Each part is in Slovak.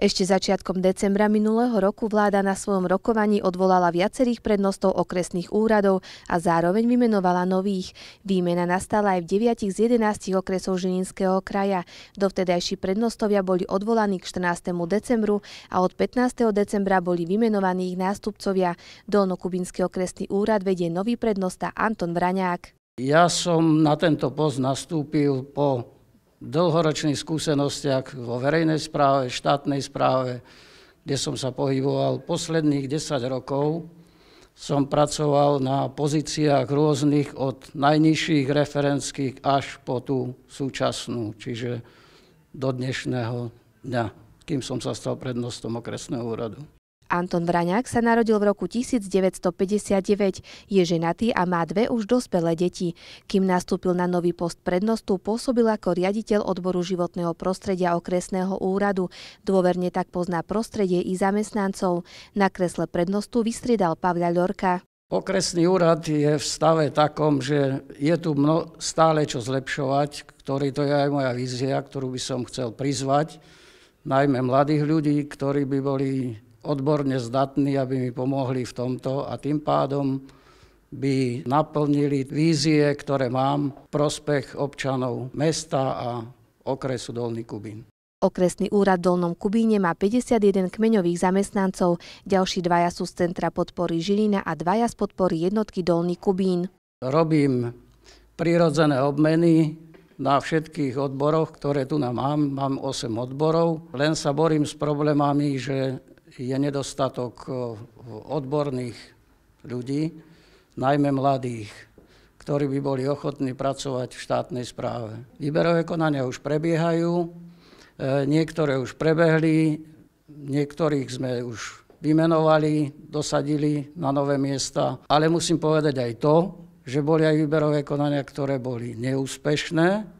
Ešte začiatkom decembra minulého roku vláda na svojom rokovaní odvolala viacerých prednostov okresných úradov a zároveň vymenovala nových. Výmena nastala aj v 9 z 11 okresov Žilinského kraja. Dovtedajší prednostovia boli odvolaní k 14. decembru a od 15. decembra boli vymenovaní ich nástupcovia. Dolnokubinský okresný úrad vedie nový prednosta Anton Vraňák. Ja som na tento post nastúpil po dlhoročných skúsenostiach vo verejnej správe, štátnej správe, kde som sa pohyboval posledných 10 rokov, som pracoval na pozíciách rôznych od najnižších referenských až po tú súčasnú, čiže do dnešného dňa, kým som sa stal prednostom okresného úradu. Anton Vraňák sa narodil v roku 1959, je ženatý a má dve už dospelé deti. Kým nastúpil na nový post prednostu, pôsobil ako riaditeľ odboru životného prostredia okresného úradu. Dôverne tak pozná prostredie i zamestnancov. Na kresle prednostu vystriedal Pavľa Ľorka. Okresný úrad je v stave takom, že je tu mno, stále čo zlepšovať, ktorý to je aj moja vízia, ktorú by som chcel prizvať, najmä mladých ľudí, ktorí by boli odborne zdatní, aby mi pomohli v tomto a tým pádom by naplnili vízie, ktoré mám, prospech občanov mesta a okresu Dolný Kubín. Okresný úrad v Dolnom Kubíne má 51 kmeňových zamestnancov, ďalší dvaja sú z Centra podpory Žilina a dvaja z podpory jednotky Dolný Kubín. Robím prirodzené obmeny na všetkých odboroch, ktoré tu nám mám. Mám 8 odborov, len sa borím s problémami, že je nedostatok eh, odborných ľudí, najmä mladých, ktorí by boli ochotní pracovať v štátnej správe. Výberové konania už prebiehajú, eh, niektoré už prebehli, niektorých sme už vymenovali, dosadili na nové miesta. Ale musím povedať aj to, že boli aj výberové konania, ktoré boli neúspešné,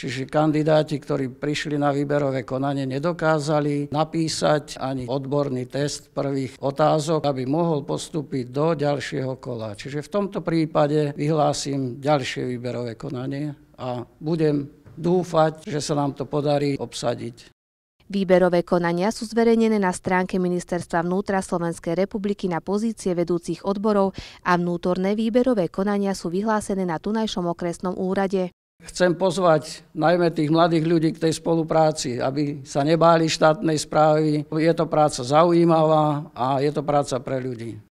Čiže kandidáti, ktorí prišli na výberové konanie, nedokázali napísať ani odborný test prvých otázok, aby mohol postúpiť do ďalšieho kola. Čiže v tomto prípade vyhlásim ďalšie výberové konanie a budem dúfať, že sa nám to podarí obsadiť. Výberové konania sú zverejnené na stránke Ministerstva vnútra Slovenskej republiky na pozície vedúcich odborov a vnútorné výberové konania sú vyhlásené na tunajšom okresnom úrade. Chcem pozvať najmä tých mladých ľudí k tej spolupráci, aby sa nebáli štátnej správy. Je to práca zaujímavá a je to práca pre ľudí.